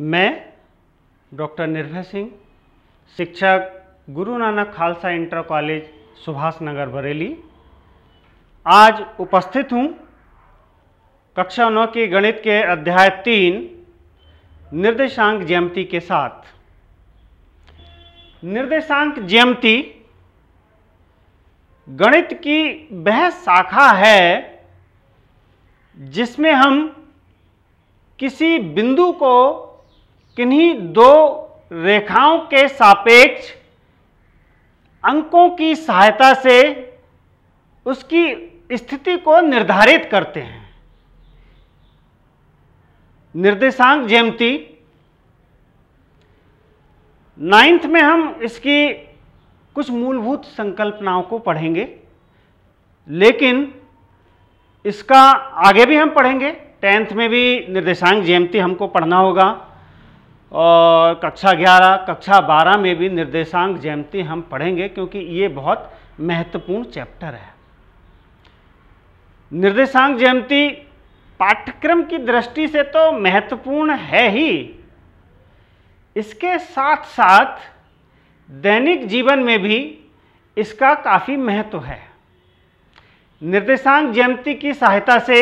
मैं डॉक्टर निर्भय सिंह शिक्षक गुरु नानक खालसा इंटर कॉलेज सुभाष नगर बरेली आज उपस्थित हूँ कक्षा नौ के गणित के अध्याय तीन निर्देशांक जयंती के साथ निर्देशांक जयंती गणित की वह शाखा है जिसमें हम किसी बिंदु को किन्हीं दो रेखाओं के सापेक्ष अंकों की सहायता से उसकी स्थिति को निर्धारित करते हैं निर्देशांक जयमती नाइन्थ में हम इसकी कुछ मूलभूत संकल्पनाओं को पढ़ेंगे लेकिन इसका आगे भी हम पढ़ेंगे टेंथ में भी निर्देशांक जयमती हमको पढ़ना होगा और कक्षा 11, कक्षा 12 में भी निर्देशांक जयंती हम पढ़ेंगे क्योंकि ये बहुत महत्वपूर्ण चैप्टर है निर्देशांक जयंती पाठ्यक्रम की दृष्टि से तो महत्वपूर्ण है ही इसके साथ साथ दैनिक जीवन में भी इसका काफ़ी महत्व है निर्देशांक जयंती की सहायता से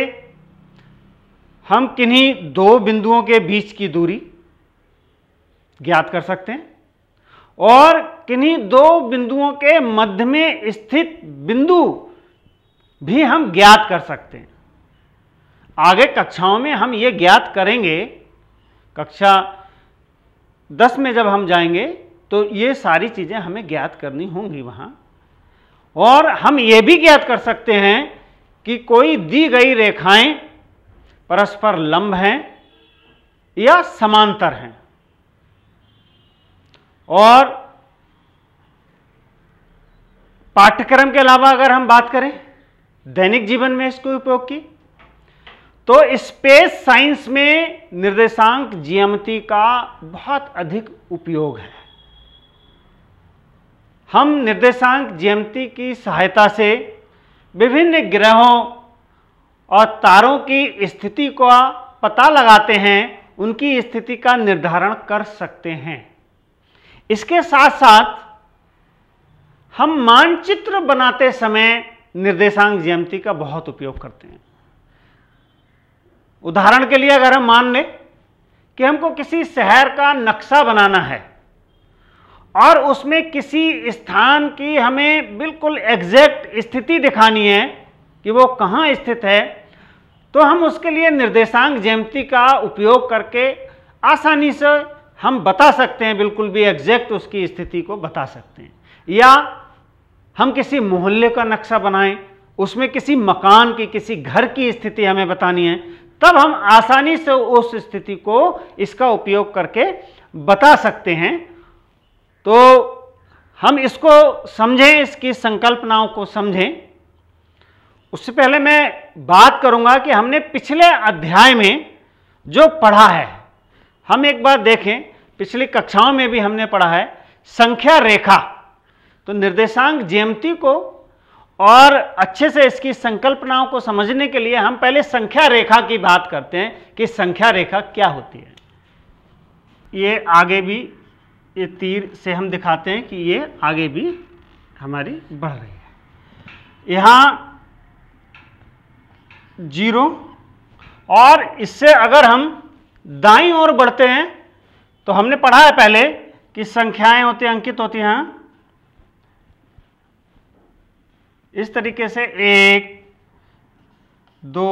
हम किन्हीं दो बिंदुओं के बीच की दूरी ज्ञात कर सकते हैं और किन्हीं दो बिंदुओं के मध्य में स्थित बिंदु भी हम ज्ञात कर सकते हैं आगे कक्षाओं में हम ये ज्ञात करेंगे कक्षा दस में जब हम जाएंगे तो ये सारी चीज़ें हमें ज्ञात करनी होंगी वहाँ और हम ये भी ज्ञात कर सकते हैं कि कोई दी गई रेखाएं परस्पर लंब हैं या समांतर हैं और पाठ्यक्रम के अलावा अगर हम बात करें दैनिक जीवन में इसको उपयोग की तो स्पेस साइंस में निर्देशांक जीएमति का बहुत अधिक उपयोग है हम निर्देशांक जीएमति की सहायता से विभिन्न ग्रहों और तारों की स्थिति का पता लगाते हैं उनकी स्थिति का निर्धारण कर सकते हैं इसके साथ साथ हम मानचित्र बनाते समय निर्देशांक ज्यामिति का बहुत उपयोग करते हैं उदाहरण के लिए अगर हम मान लें कि हमको किसी शहर का नक्शा बनाना है और उसमें किसी स्थान की हमें बिल्कुल एग्जैक्ट स्थिति दिखानी है कि वो कहाँ स्थित है तो हम उसके लिए निर्देशांक ज्यामिति का उपयोग करके आसानी से हम बता सकते हैं बिल्कुल भी एग्जैक्ट उसकी स्थिति को बता सकते हैं या हम किसी मोहल्ले का नक्शा बनाएं उसमें किसी मकान की किसी घर की स्थिति हमें बतानी है तब हम आसानी से उस स्थिति को इसका उपयोग करके बता सकते हैं तो हम इसको समझें इसकी संकल्पनाओं को समझें उससे पहले मैं बात करूंगा कि हमने पिछले अध्याय में जो पढ़ा है हम एक बार देखें पिछली कक्षाओं में भी हमने पढ़ा है संख्या रेखा तो निर्देशांक जेमती को और अच्छे से इसकी संकल्पनाओं को समझने के लिए हम पहले संख्या रेखा की बात करते हैं कि संख्या रेखा क्या होती है ये आगे भी ये तीर से हम दिखाते हैं कि ये आगे भी हमारी बढ़ रही है यहाँ जीरो और इससे अगर हम दाई ओर बढ़ते हैं तो हमने पढ़ा है पहले कि संख्याएं होती अंकित होती हैं इस तरीके से एक दो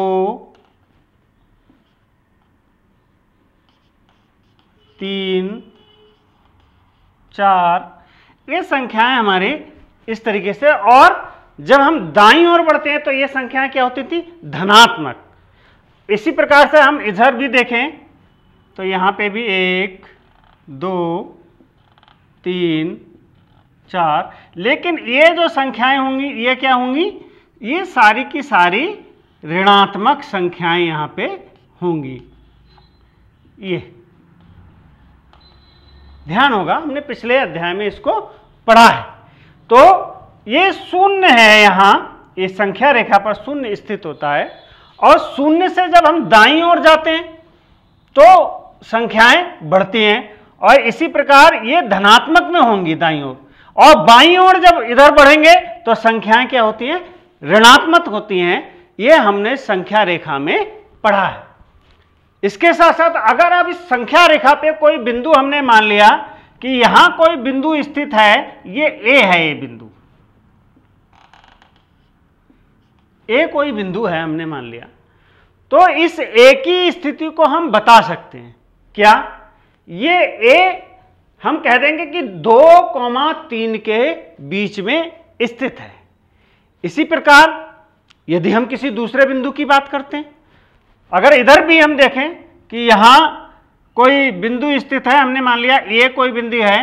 तीन चार ये संख्याएं हमारी इस तरीके से और जब हम दाई ओर बढ़ते हैं तो ये संख्याएं क्या होती थी धनात्मक इसी प्रकार से हम इधर भी देखें तो यहाँ पे भी एक दो तीन चार लेकिन ये जो संख्याएं होंगी ये क्या होंगी ये सारी की सारी ऋणात्मक संख्याएं यहाँ पे होंगी ये ध्यान होगा हमने पिछले अध्याय में इसको पढ़ा है तो ये शून्य है यहाँ ये संख्या रेखा पर शून्य स्थित होता है और शून्य से जब हम दाई ओर जाते हैं तो संख्याएं बढ़ती हैं और इसी प्रकार ये धनात्मक में होंगी दाई ओर और बाई ओर जब इधर बढ़ेंगे तो संख्याएं क्या होती हैं ऋणात्मक होती हैं ये हमने संख्या रेखा में पढ़ा है इसके साथ साथ अगर अब इस संख्या रेखा पे कोई बिंदु हमने मान लिया कि यहां कोई बिंदु स्थित है ये ए है ये बिंदु ए कोई बिंदु है हमने मान लिया तो इस ए की स्थिति को हम बता सकते हैं क्या ये ए हम कह देंगे कि दो कौमा तीन के बीच में स्थित है इसी प्रकार यदि हम किसी दूसरे बिंदु की बात करते हैं अगर इधर भी हम देखें कि यहां कोई बिंदु स्थित है हमने मान लिया ए कोई बिंदु है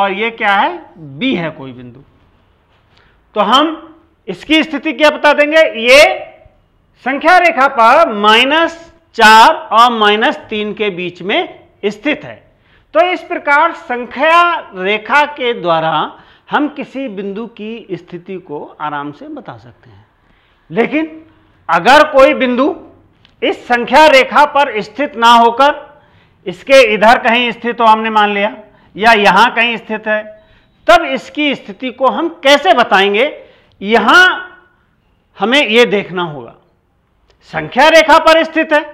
और ये क्या है बी है कोई बिंदु तो हम इसकी स्थिति क्या बता देंगे ये संख्या रेखा पर माइनस चार और माइनस तीन के बीच में स्थित है तो इस प्रकार संख्या रेखा के द्वारा हम किसी बिंदु की स्थिति को आराम से बता सकते हैं लेकिन अगर कोई बिंदु इस संख्या रेखा पर स्थित ना होकर इसके इधर कहीं स्थित हो हमने मान लिया या यहाँ कहीं स्थित है तब इसकी स्थिति को हम कैसे बताएंगे यहां हमें ये देखना होगा संख्या रेखा पर स्थित है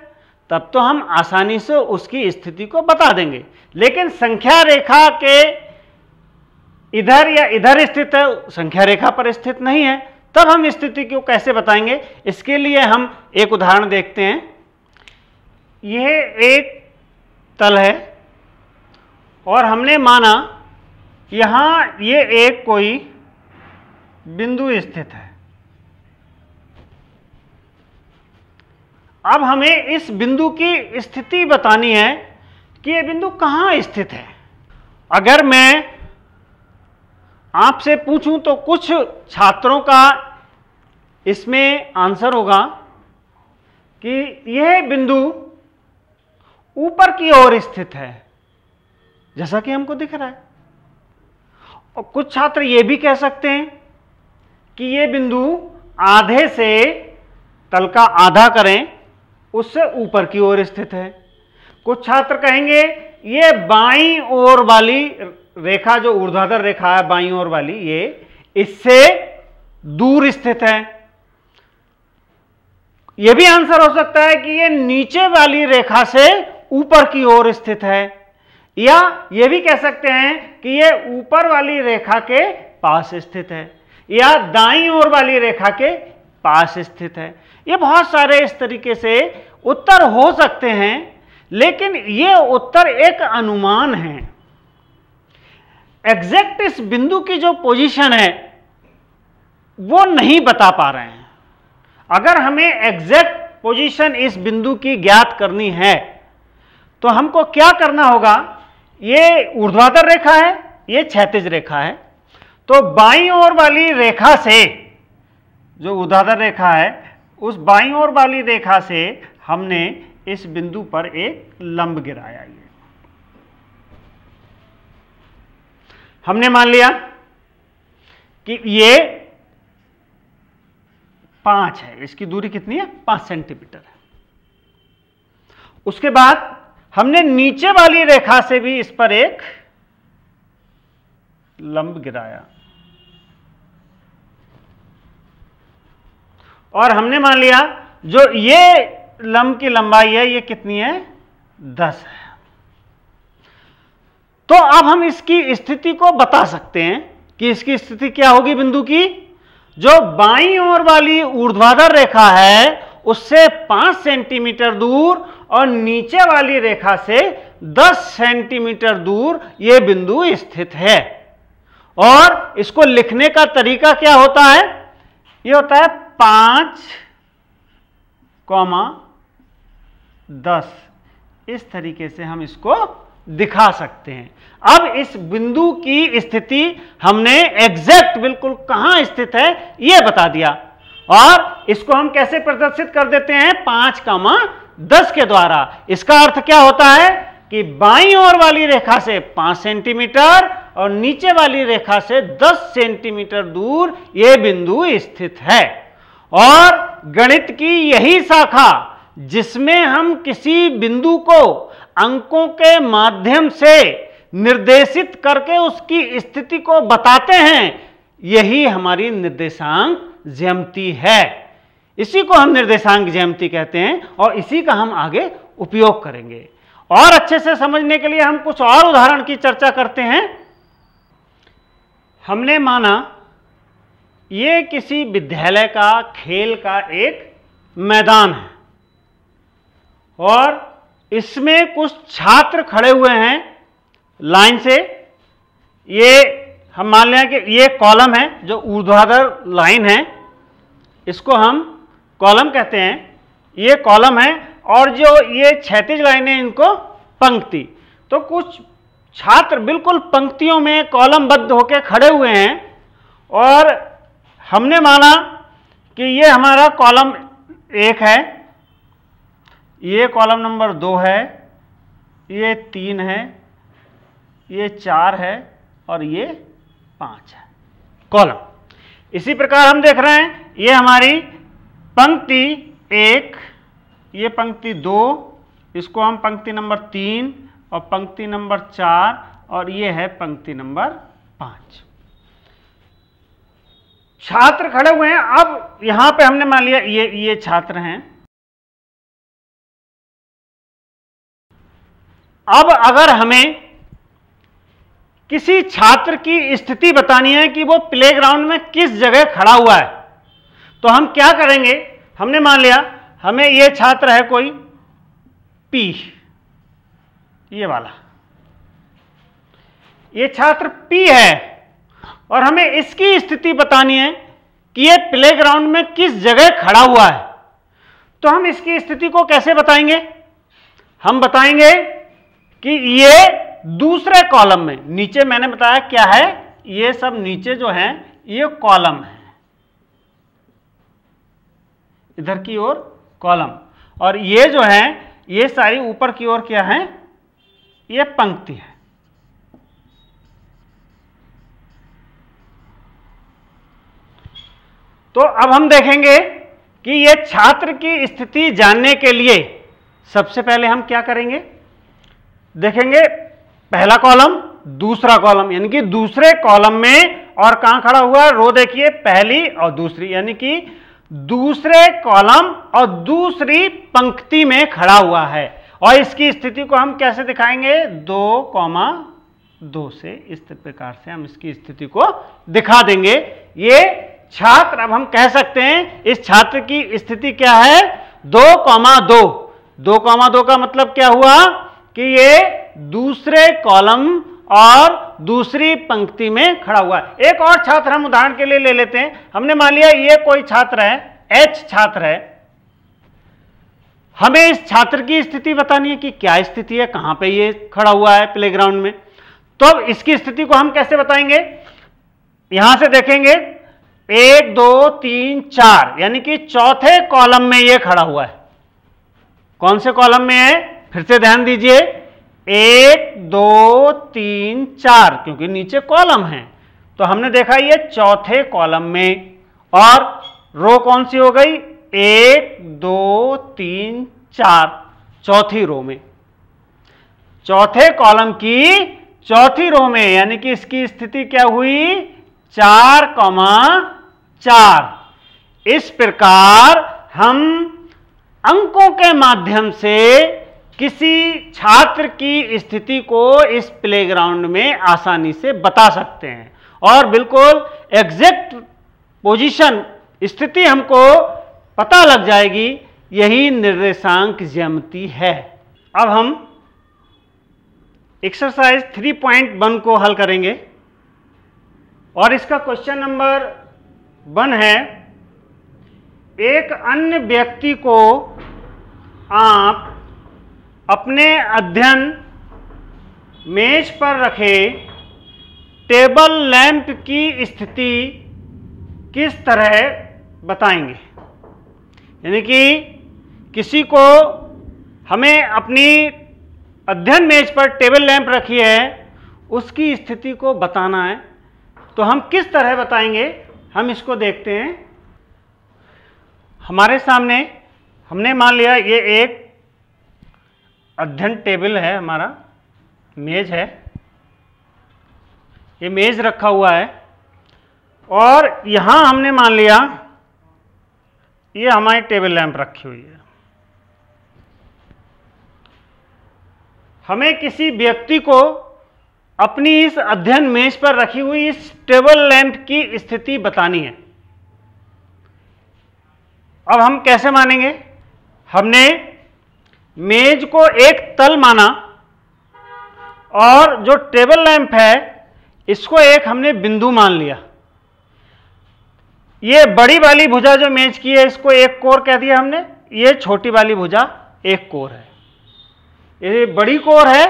तब तो हम आसानी से उसकी स्थिति को बता देंगे लेकिन संख्या रेखा के इधर या इधर स्थित है संख्या रेखा पर स्थित नहीं है तब हम स्थिति को कैसे बताएंगे इसके लिए हम एक उदाहरण देखते हैं यह एक तल है और हमने माना यहां ये एक कोई बिंदु स्थित है अब हमें इस बिंदु की स्थिति बतानी है कि यह बिंदु कहाँ स्थित है अगर मैं आपसे पूछूं तो कुछ छात्रों का इसमें आंसर होगा कि यह बिंदु ऊपर की ओर स्थित है जैसा कि हमको दिख रहा है और कुछ छात्र ये भी कह सकते हैं कि ये बिंदु आधे से तल का आधा करें उससे ऊपर की ओर स्थित है कुछ छात्र कहेंगे ये बाई ओर वाली रेखा जो ऊर्ध्वाधर रेखा है बाई ओर वाली ये इससे दूर स्थित है यह भी आंसर हो सकता है कि ये नीचे वाली रेखा से ऊपर की ओर स्थित है या यह भी कह सकते हैं कि ये ऊपर वाली रेखा के पास स्थित है या दाई ओर वाली रेखा के पास स्थित है ये बहुत सारे इस तरीके से उत्तर हो सकते हैं लेकिन ये उत्तर एक अनुमान है एग्जैक्ट इस बिंदु की जो पोजीशन है वो नहीं बता पा रहे हैं अगर हमें एग्जैक्ट पोजीशन इस बिंदु की ज्ञात करनी है तो हमको क्या करना होगा ये ऊर्ध्वाधर रेखा है ये क्षैतिज रेखा है तो बाई ओर वाली रेखा से जो उदाहरण रेखा है उस बाई और वाली रेखा से हमने इस बिंदु पर एक लंब गिराया ये हमने मान लिया कि ये पांच है इसकी दूरी कितनी है पांच सेंटीमीटर है उसके बाद हमने नीचे वाली रेखा से भी इस पर एक लंब गिराया और हमने मान लिया जो ये लंब की लंबाई है ये कितनी है दस है तो अब हम इसकी स्थिति को बता सकते हैं कि इसकी स्थिति क्या होगी बिंदु की जो बाई ओर वाली ऊर्ध्वाधर रेखा है उससे पांच सेंटीमीटर दूर और नीचे वाली रेखा से दस सेंटीमीटर दूर यह बिंदु स्थित है और इसको लिखने का तरीका क्या होता है यह होता है पाँच कॉमा दस इस तरीके से हम इसको दिखा सकते हैं अब इस बिंदु की स्थिति हमने एग्जैक्ट बिल्कुल कहां स्थित है यह बता दिया और इसको हम कैसे प्रदर्शित कर देते हैं पांच कामा दस के द्वारा इसका अर्थ क्या होता है कि बाई ओर वाली रेखा से पांच सेंटीमीटर और नीचे वाली रेखा से दस सेंटीमीटर दूर यह बिंदु स्थित है और गणित की यही शाखा जिसमें हम किसी बिंदु को अंकों के माध्यम से निर्देशित करके उसकी स्थिति को बताते हैं यही हमारी निर्देशांक ज्यामिति है इसी को हम निर्देशांक ज्यामिति कहते हैं और इसी का हम आगे उपयोग करेंगे और अच्छे से समझने के लिए हम कुछ और उदाहरण की चर्चा करते हैं हमने माना ये किसी विद्यालय का खेल का एक मैदान है और इसमें कुछ छात्र खड़े हुए हैं लाइन से ये हम मान लें कि ये कॉलम है जो ऊर्ध्वाधर लाइन है इसको हम कॉलम कहते हैं ये कॉलम है और जो ये क्षैतिज लाइन है इनको पंक्ति तो कुछ छात्र बिल्कुल पंक्तियों में कॉलमबद्ध होकर खड़े हुए हैं और हमने माना कि ये हमारा कॉलम एक है ये कॉलम नंबर दो है ये तीन है ये चार है और ये पाँच है कॉलम इसी प्रकार हम देख रहे हैं ये हमारी पंक्ति एक ये पंक्ति दो इसको हम पंक्ति नंबर तीन और पंक्ति नंबर चार और ये है पंक्ति नंबर पाँच छात्र खड़े हुए हैं अब यहां पे हमने मान लिया ये ये छात्र हैं अब अगर हमें किसी छात्र की स्थिति बतानी है कि वो प्लेग्राउंड में किस जगह खड़ा हुआ है तो हम क्या करेंगे हमने मान लिया हमें ये छात्र है कोई पी ये वाला ये छात्र पी है और हमें इसकी स्थिति बतानी है कि यह प्ले ग्राउंड में किस जगह खड़ा हुआ है तो हम इसकी स्थिति को कैसे बताएंगे हम बताएंगे कि ये दूसरे कॉलम में नीचे मैंने बताया क्या है ये सब नीचे जो है ये कॉलम है इधर की ओर कॉलम और ये जो है ये सारी ऊपर की ओर क्या है ये पंक्ति है तो अब हम देखेंगे कि ये छात्र की स्थिति जानने के लिए सबसे पहले हम क्या करेंगे देखेंगे पहला कॉलम दूसरा कॉलम यानी कि दूसरे कॉलम में और कहां खड़ा हुआ रो देखिए पहली और दूसरी यानी कि दूसरे कॉलम और दूसरी पंक्ति में खड़ा हुआ है और इसकी स्थिति को हम कैसे दिखाएंगे दो कॉमा दो से इस प्रकार से हम इसकी स्थिति को दिखा देंगे ये छात्र अब हम कह सकते हैं इस छात्र की स्थिति क्या है दो कौमा दो दो कौमा दो का मतलब क्या हुआ कि ये दूसरे कॉलम और दूसरी पंक्ति में खड़ा हुआ है एक और छात्र हम उदाहरण के लिए ले लेते हैं हमने मान लिया ये कोई छात्र है एच छात्र है हमें इस छात्र की स्थिति बतानी है कि क्या स्थिति है कहां पे ये खड़ा हुआ है प्लेग्राउंड में तो अब इसकी स्थिति को हम कैसे बताएंगे यहां से देखेंगे एक दो तीन चार यानी कि चौथे कॉलम में ये खड़ा हुआ है कौन से कॉलम में है फिर से ध्यान दीजिए एक दो तीन चार क्योंकि नीचे कॉलम है तो हमने देखा ये चौथे कॉलम में और रो कौन सी हो गई एक दो तीन चार चौथी रो में चौथे कॉलम की चौथी रो में यानी कि इसकी स्थिति क्या हुई चार कॉमा चार इस प्रकार हम अंकों के माध्यम से किसी छात्र की स्थिति को इस प्लेग्राउंड में आसानी से बता सकते हैं और बिल्कुल एग्जैक्ट पोजीशन स्थिति हमको पता लग जाएगी यही निर्देशांक ज्यामिति है अब हम एक्सरसाइज 3.1 को हल करेंगे और इसका क्वेश्चन नंबर वन है एक अन्य व्यक्ति को आप अपने अध्ययन मेज पर रखे टेबल लैंप की स्थिति किस तरह बताएंगे यानी कि किसी को हमें अपनी अध्ययन मेज पर टेबल लैंप रखी है उसकी स्थिति को बताना है तो हम किस तरह बताएंगे हम इसको देखते हैं हमारे सामने हमने मान लिया ये एक अध्ययन टेबल है हमारा मेज है ये मेज रखा हुआ है और यहाँ हमने मान लिया ये हमारी टेबल लैंप रखी हुई है हमें किसी व्यक्ति को अपनी इस अध्ययन मेज पर रखी हुई इस टेबल लैंप की स्थिति बतानी है अब हम कैसे मानेंगे हमने मेज को एक तल माना और जो टेबल लैंप है इसको एक हमने बिंदु मान लिया ये बड़ी वाली भुजा जो मेज की है इसको एक कोर कह दिया हमने ये छोटी वाली भुजा एक कोर है ये बड़ी कोर है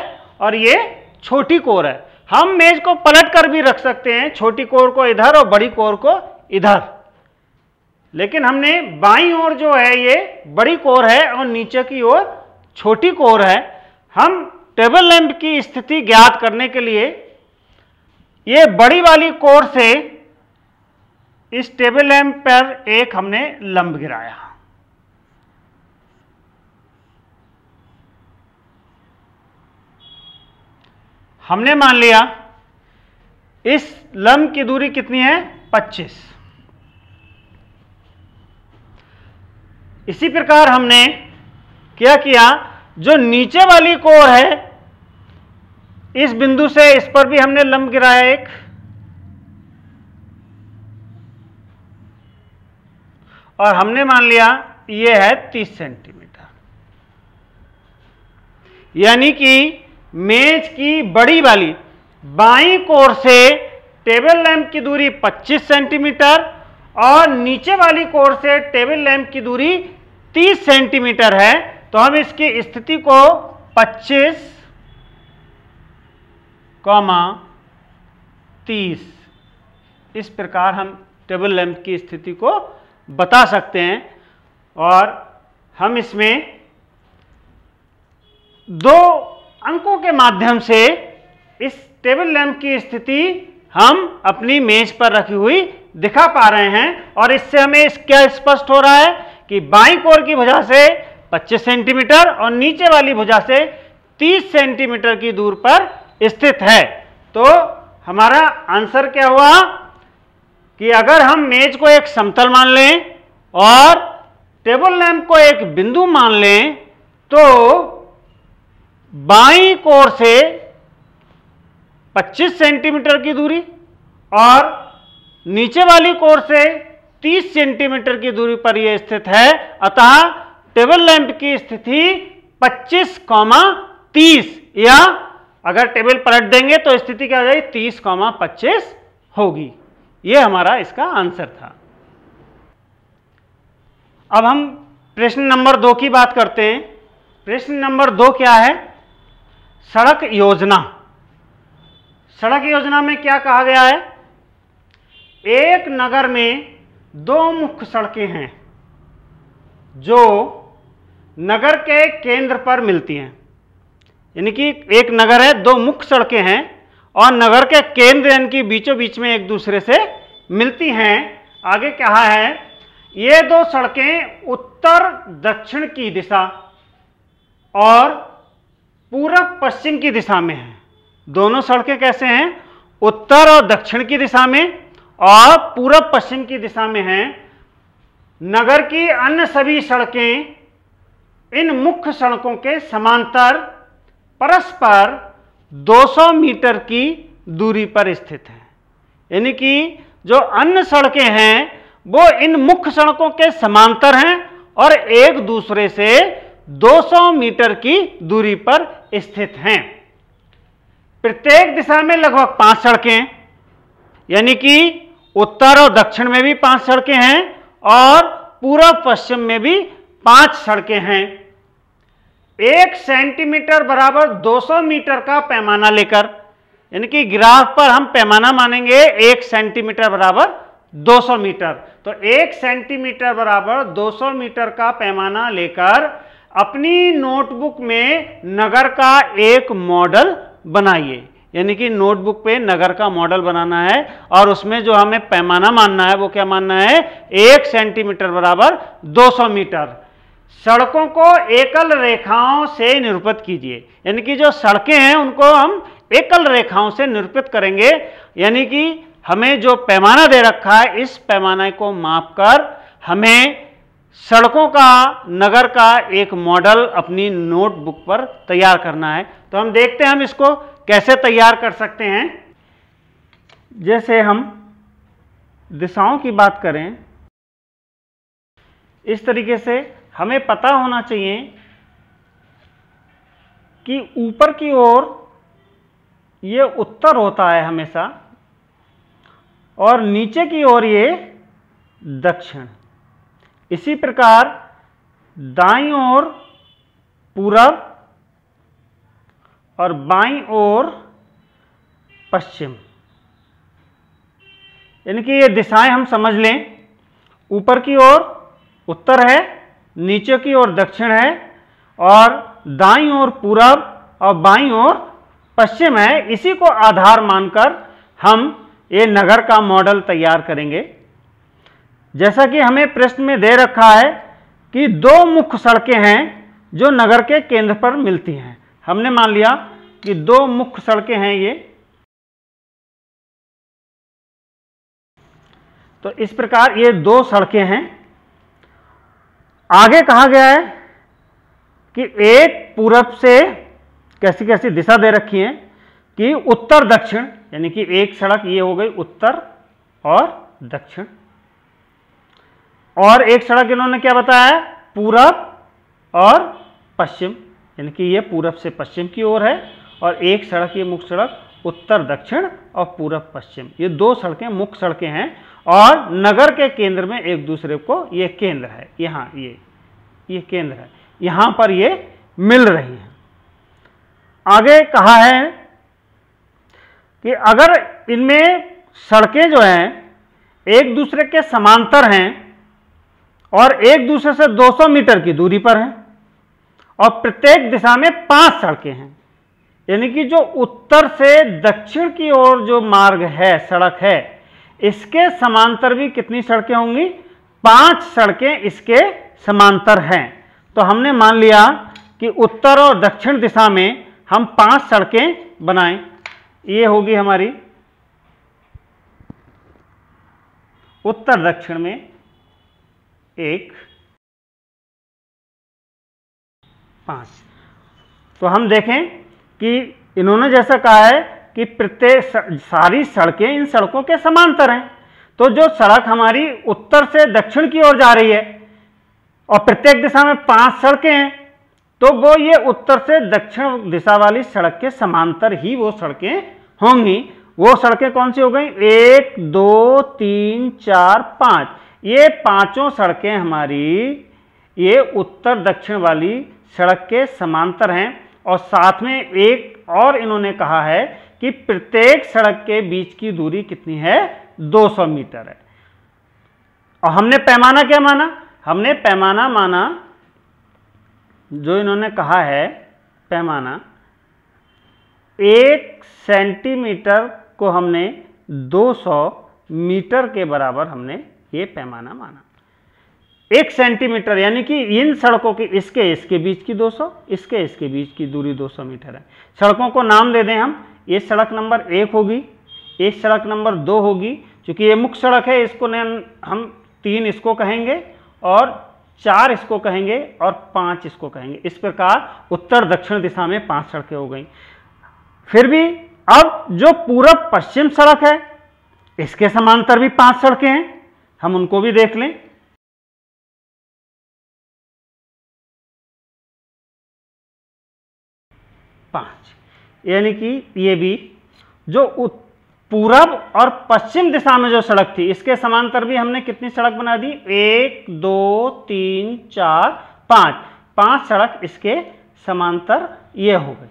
और ये छोटी कोर है हम मेज को पलट कर भी रख सकते हैं छोटी कोर को इधर और बड़ी कोर को इधर लेकिन हमने बाई ओर जो है ये बड़ी कोर है और नीचे की ओर छोटी कोर है हम टेबल लैंप की स्थिति ज्ञात करने के लिए ये बड़ी वाली कोर से इस टेबल लैंप पर एक हमने लंब गिराया हमने मान लिया इस लंब की दूरी कितनी है 25 इसी प्रकार हमने क्या किया जो नीचे वाली कोर है इस बिंदु से इस पर भी हमने लंब गिराया एक और हमने मान लिया यह है 30 सेंटीमीटर यानी कि मेज की बड़ी वाली बाई कोर से टेबल लैंप की दूरी 25 सेंटीमीटर और नीचे वाली कोर से टेबल लैंप की दूरी 30 सेंटीमीटर है तो हम इसकी स्थिति को 25 कॉमा 30 इस प्रकार हम टेबल लैंप की स्थिति को बता सकते हैं और हम इसमें दो अंकों के माध्यम से इस टेबल लैंप की स्थिति हम अपनी मेज पर रखी हुई दिखा पा रहे हैं और इससे हमें इस क्या स्पष्ट हो रहा है कि बाई कोर की भुजा से 25 सेंटीमीटर और नीचे वाली भुजा से 30 सेंटीमीटर की दूर पर स्थित है तो हमारा आंसर क्या हुआ कि अगर हम मेज को एक समतल मान लें और टेबल लैंप को एक बिंदु मान लें तो बाई कोर से 25 सेंटीमीटर की दूरी और नीचे वाली कोर से 30 सेंटीमीटर की दूरी पर यह स्थित है अतः टेबल लैंप की स्थिति 25, तीस या अगर टेबल पलट देंगे तो स्थिति क्या हो जाएगी तीस कॉमा पच्चीस होगी यह हमारा इसका आंसर था अब हम प्रश्न नंबर दो की बात करते हैं प्रश्न नंबर दो क्या है सड़क योजना सड़क योजना में क्या कहा गया है एक नगर में दो मुख्य सड़कें हैं जो नगर के केंद्र पर मिलती हैं यानी कि एक नगर है दो मुख्य सड़कें हैं और नगर के केंद्र यानी कि बीचों बीच में एक दूसरे से मिलती हैं आगे कहा है ये दो सड़कें उत्तर दक्षिण की दिशा और पूरब पश्चिम की दिशा में है दोनों सड़कें कैसे हैं उत्तर और दक्षिण की दिशा में और पूरब पश्चिम की दिशा में है नगर की अन्य सभी सड़कें इन मुख्य सड़कों के समांतर परस्पर 200 मीटर की दूरी पर स्थित है यानी कि जो अन्य सड़कें हैं वो इन मुख्य सड़कों के समांतर हैं और एक दूसरे से 200 मीटर की दूरी पर स्थित हैं प्रत्येक दिशा में लगभग पांच सड़कें यानी कि उत्तर और दक्षिण में भी पांच सड़कें हैं और पूर्व पश्चिम में भी पांच सड़कें हैं एक सेंटीमीटर बराबर 200 मीटर का पैमाना लेकर यानी कि ग्राफ पर हम पैमाना मानेंगे एक सेंटीमीटर बराबर 200 मीटर तो एक सेंटीमीटर बराबर 200 मीटर का पैमाना लेकर अपनी नोटबुक में नगर का एक मॉडल बनाइए यानी कि नोटबुक पे नगर का मॉडल बनाना है और उसमें जो हमें पैमाना मानना है वो क्या मानना है एक सेंटीमीटर बराबर 200 मीटर सड़कों को एकल रेखाओं से निरूपित कीजिए यानी कि जो सड़कें हैं उनको हम एकल रेखाओं से निरूपित करेंगे यानी कि हमें जो पैमाना दे रखा है इस पैमाने को माप हमें सड़कों का नगर का एक मॉडल अपनी नोटबुक पर तैयार करना है तो हम देखते हैं हम इसको कैसे तैयार कर सकते हैं जैसे हम दिशाओं की बात करें इस तरीके से हमें पता होना चाहिए कि ऊपर की ओर ये उत्तर होता है हमेशा और नीचे की ओर ये दक्षिण इसी प्रकार दाई ओर पूरब और बाई ओर पश्चिम यानी कि ये दिशाएं हम समझ लें ऊपर की ओर उत्तर है नीचे की ओर दक्षिण है और दाई ओर पूरब और बाई ओर पश्चिम है इसी को आधार मानकर हम ये नगर का मॉडल तैयार करेंगे जैसा कि हमें प्रश्न में दे रखा है कि दो मुख्य सड़कें हैं जो नगर के केंद्र पर मिलती हैं हमने मान लिया कि दो मुख्य सड़कें हैं ये तो इस प्रकार ये दो सड़कें हैं आगे कहा गया है कि एक पूरब से कैसी कैसी दिशा दे रखी है कि उत्तर दक्षिण यानी कि एक सड़क ये हो गई उत्तर और दक्षिण और एक सड़क इन्होंने क्या बताया पूरब और पश्चिम यानी कि ये पूरब से पश्चिम की ओर है और एक सड़क ये मुख्य सड़क उत्तर दक्षिण और पूरब पश्चिम ये दो सड़कें मुख्य सड़कें हैं और नगर के केंद्र में एक दूसरे को ये केंद्र है यहाँ ये ये केंद्र है यहाँ पर ये मिल रही हैं आगे कहा है कि अगर इनमें सड़कें जो हैं एक दूसरे के समांतर हैं और एक दूसरे से 200 मीटर की दूरी पर हैं और प्रत्येक दिशा में पांच सड़कें हैं यानी कि जो उत्तर से दक्षिण की ओर जो मार्ग है सड़क है इसके समांतर भी कितनी सड़कें होंगी पांच सड़कें इसके समांतर हैं तो हमने मान लिया कि उत्तर और दक्षिण दिशा में हम पांच सड़कें बनाएं ये होगी हमारी उत्तर दक्षिण में एक पांच तो हम देखें कि इन्होंने जैसा कहा है कि प्रत्येक सारी सड़कें इन सड़कों के समांतर हैं तो जो सड़क हमारी उत्तर से दक्षिण की ओर जा रही है और प्रत्येक दिशा में पांच सड़कें हैं तो वो ये उत्तर से दक्षिण दिशा वाली सड़क के समांतर ही वो सड़कें होंगी वो सड़कें कौन सी हो गई एक दो तीन चार पांच ये पांचों सड़कें हमारी ये उत्तर दक्षिण वाली सड़क के समांतर हैं और साथ में एक और इन्होंने कहा है कि प्रत्येक सड़क के बीच की दूरी कितनी है 200 मीटर है और हमने पैमाना क्या माना हमने पैमाना माना जो इन्होंने कहा है पैमाना एक सेंटीमीटर को हमने 200 मीटर के बराबर हमने ये पैमाना माना एक सेंटीमीटर यानी कि इन सड़कों की इसके इसके बीच की 200 इसके इसके बीच की दूरी 200 मीटर है सड़कों को नाम दे दें हम ये सड़क नंबर एक होगी ये सड़क नंबर दो होगी क्योंकि ये मुख्य सड़क है इसको हम तीन इसको कहेंगे और चार इसको कहेंगे और पांच इसको कहेंगे इस प्रकार उत्तर दक्षिण दिशा में पांच सड़कें हो गई फिर भी अब जो पूरब पश्चिम सड़क है इसके समांतर भी पांच सड़कें हैं हम उनको भी देख लें पांच यानी कि ये भी जो पूरब और पश्चिम दिशा में जो सड़क थी इसके समांतर भी हमने कितनी सड़क बना दी एक दो तीन चार पांच पांच सड़क इसके समांतर ये हो गई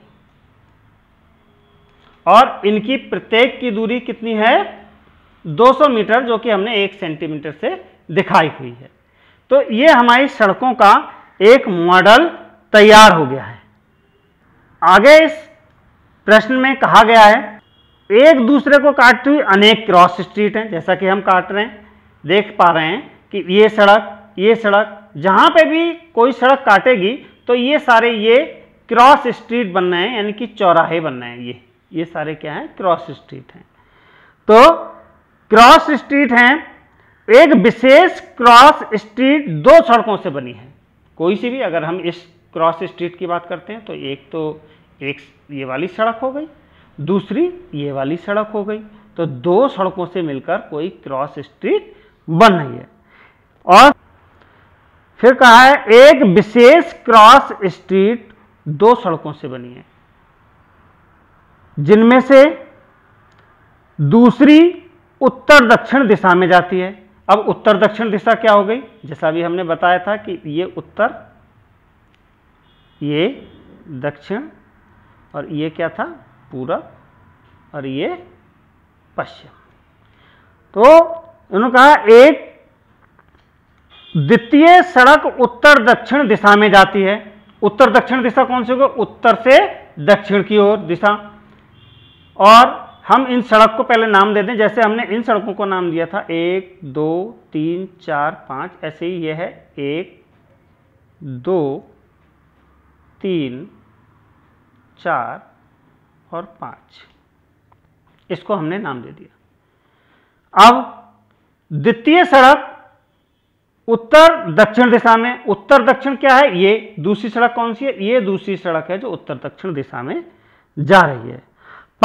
और इनकी प्रत्येक की दूरी कितनी है 200 मीटर जो कि हमने एक सेंटीमीटर से दिखाई हुई है तो ये हमारी सड़कों का एक मॉडल तैयार हो गया है आगे इस प्रश्न में कहा गया है एक दूसरे को काटती हुई अनेक क्रॉस स्ट्रीट हैं जैसा कि हम काट रहे हैं देख पा रहे हैं कि ये सड़क ये सड़क जहाँ पे भी कोई सड़क काटेगी तो ये सारे ये क्रॉस स्ट्रीट बन रहे हैं यानी कि चौराहे बन रहे हैं ये ये सारे क्या हैं क्रॉस स्ट्रीट हैं तो क्रॉस स्ट्रीट हैं एक विशेष क्रॉस स्ट्रीट दो सड़कों से बनी है कोई सी भी अगर हम इस क्रॉस स्ट्रीट की बात करते हैं तो एक तो एक ये वाली सड़क हो गई दूसरी ये वाली सड़क हो गई तो दो सड़कों से मिलकर कोई क्रॉस स्ट्रीट बन रही है और फिर कहा है एक विशेष क्रॉस स्ट्रीट दो सड़कों से बनी है जिनमें से दूसरी उत्तर दक्षिण दिशा में जाती है अब उत्तर दक्षिण दिशा क्या हो गई जैसा भी हमने बताया था कि ये उत्तर ये दक्षिण और ये क्या था पूरब और ये पश्चिम तो उन्होंने कहा एक द्वितीय सड़क उत्तर दक्षिण दिशा में जाती है उत्तर दक्षिण दिशा कौन सी होगी उत्तर से दक्षिण की ओर दिशा और हम इन सड़क को पहले नाम दे दें जैसे हमने इन सड़कों को नाम दिया था एक दो तीन चार पाँच ऐसे ही यह है एक दो तीन चार और पाँच इसको हमने नाम दे दिया अब द्वितीय सड़क उत्तर दक्षिण दिशा में उत्तर दक्षिण क्या है ये दूसरी सड़क कौन सी है ये दूसरी सड़क है जो उत्तर दक्षिण दिशा में जा रही है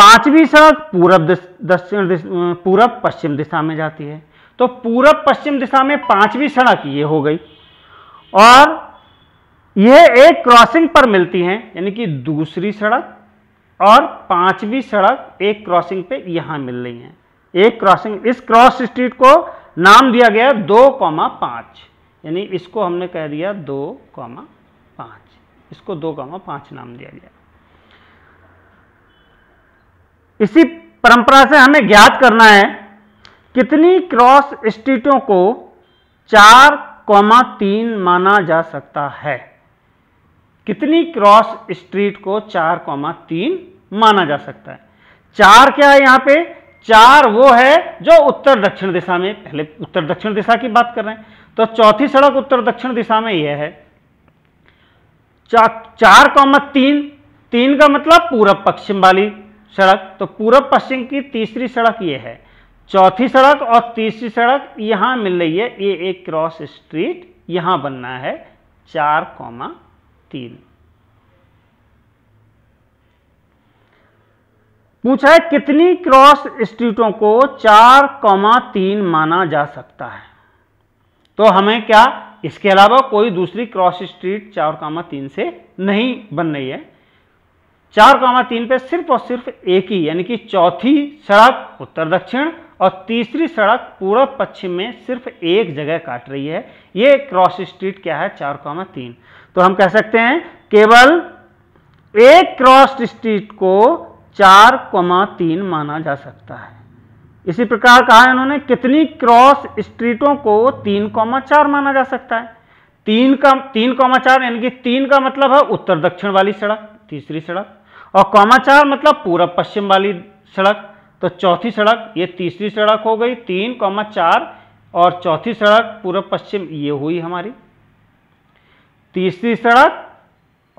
पांचवी सड़क पूरब दक्षिण पूरब पश्चिम दिशा में जाती है तो पूरब पश्चिम दिशा में पांचवी सड़क ये हो गई और यह एक क्रॉसिंग पर मिलती है यानी कि दूसरी सड़क और पांचवी सड़क एक क्रॉसिंग पे यहां मिल रही है एक क्रॉसिंग इस क्रॉस स्ट्रीट को नाम दिया गया दो कौमा पांच यानी इसको हमने कह दिया दो कौमा पांच इसको दो कौमा पांच नाम दिया गया इसी परंपरा से हमें ज्ञात करना है कितनी क्रॉस स्ट्रीटों को चार कौमा तीन माना जा सकता है कितनी क्रॉस स्ट्रीट को चार कौमा तीन माना जा सकता है चार क्या है यहां पे चार वो है जो उत्तर दक्षिण दिशा में पहले उत्तर दक्षिण दिशा की बात कर रहे हैं तो चौथी सड़क उत्तर दक्षिण दिशा में यह है चा, चार कौमा तीन तीन का मतलब पूरब पश्चिम वाली सड़क तो पूर्व पश्चिम की तीसरी सड़क ये है चौथी सड़क और तीसरी सड़क यहाँ मिल रही है ये एक क्रॉस स्ट्रीट यहाँ बनना है चार कौमा तीन पूछा है कितनी क्रॉस स्ट्रीटों को चार कौमा तीन माना जा सकता है तो हमें क्या इसके अलावा कोई दूसरी क्रॉस स्ट्रीट चार कौमा तीन से नहीं बन रही है चार कामा तीन पे सिर्फ और सिर्फ एक ही यानी कि चौथी सड़क उत्तर दक्षिण और तीसरी सड़क पूर्व पश्चिम में सिर्फ एक जगह काट रही है ये क्रॉस स्ट्रीट क्या है चार कामा तीन तो हम कह सकते हैं केवल एक क्रॉस स्ट्रीट को चार कमा तीन माना जा सकता है इसी प्रकार कहा है उन्होंने कितनी क्रॉस स्ट्रीटों को तीन कौमा चार माना जा सकता है तीन का तीन कौमा चार यानी कि तीन का मतलब है उत्तर दक्षिण वाली सड़क तीसरी सड़क और कौमाचार मतलब पूरब पश्चिम वाली सड़क तो चौथी सड़क ये तीसरी सड़क हो गई तीन कौमा चार और चौथी सड़क पूरब पश्चिम ये हुई हमारी तीसरी सड़क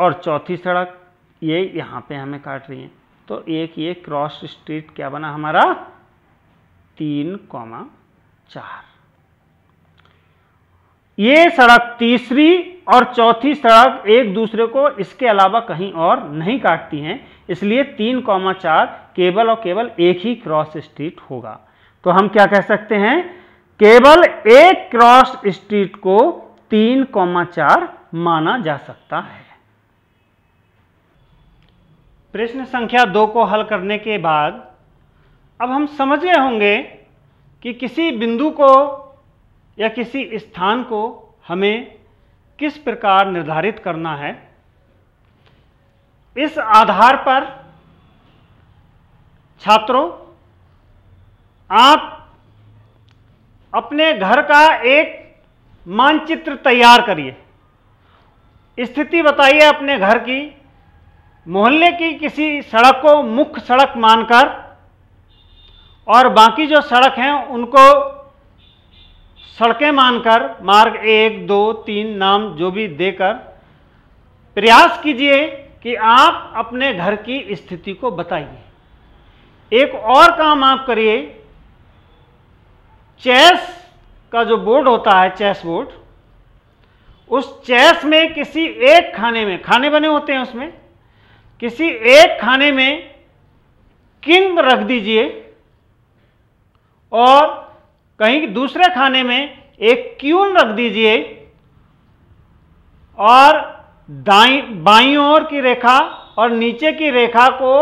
और चौथी सड़क ये यहाँ पे हमें काट रही है तो एक ये क्रॉस स्ट्रीट क्या बना हमारा तीन कौमा चार ये सड़क तीसरी और चौथी सड़क एक दूसरे को इसके अलावा कहीं और नहीं काटती हैं इसलिए तीन कॉमा चार केवल और केवल एक ही क्रॉस स्ट्रीट होगा तो हम क्या कह सकते हैं केवल एक क्रॉस स्ट्रीट को तीन कॉमा चार माना जा सकता है प्रश्न संख्या दो को हल करने के बाद अब हम समझे होंगे कि किसी बिंदु को या किसी स्थान को हमें किस प्रकार निर्धारित करना है इस आधार पर छात्रों आप अपने घर का एक मानचित्र तैयार करिए स्थिति बताइए अपने घर की मोहल्ले की किसी सड़क को मुख्य सड़क मानकर और बाकी जो सड़क हैं उनको सड़कें मानकर मार्ग एक दो तीन नाम जो भी देकर प्रयास कीजिए कि आप अपने घर की स्थिति को बताइए एक और काम आप करिए चेस का जो बोर्ड होता है चेस बोर्ड उस चेस में किसी एक खाने में खाने बने होते हैं उसमें किसी एक खाने में किंग रख दीजिए और कहीं दूसरे खाने में एक क्यून रख दीजिए और दाई बाई ओर की रेखा और नीचे की रेखा को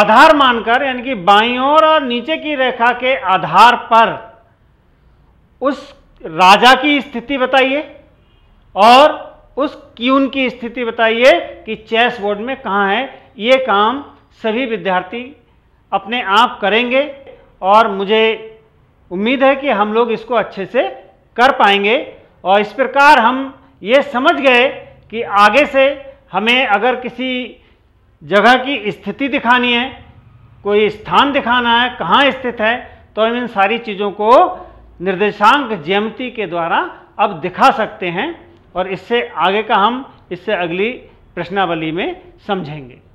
आधार मानकर यानी कि बाई ओर और नीचे की रेखा के आधार पर उस राजा की स्थिति बताइए और उस क्यून की स्थिति बताइए कि चेस बोर्ड में कहाँ है ये काम सभी विद्यार्थी अपने आप करेंगे और मुझे उम्मीद है कि हम लोग इसको अच्छे से कर पाएंगे और इस प्रकार हम ये समझ गए कि आगे से हमें अगर किसी जगह की स्थिति दिखानी है कोई स्थान दिखाना है कहाँ स्थित है तो हम इन सारी चीज़ों को निर्देशांक ज्यामिति के द्वारा अब दिखा सकते हैं और इससे आगे का हम इससे अगली प्रश्नावली में समझेंगे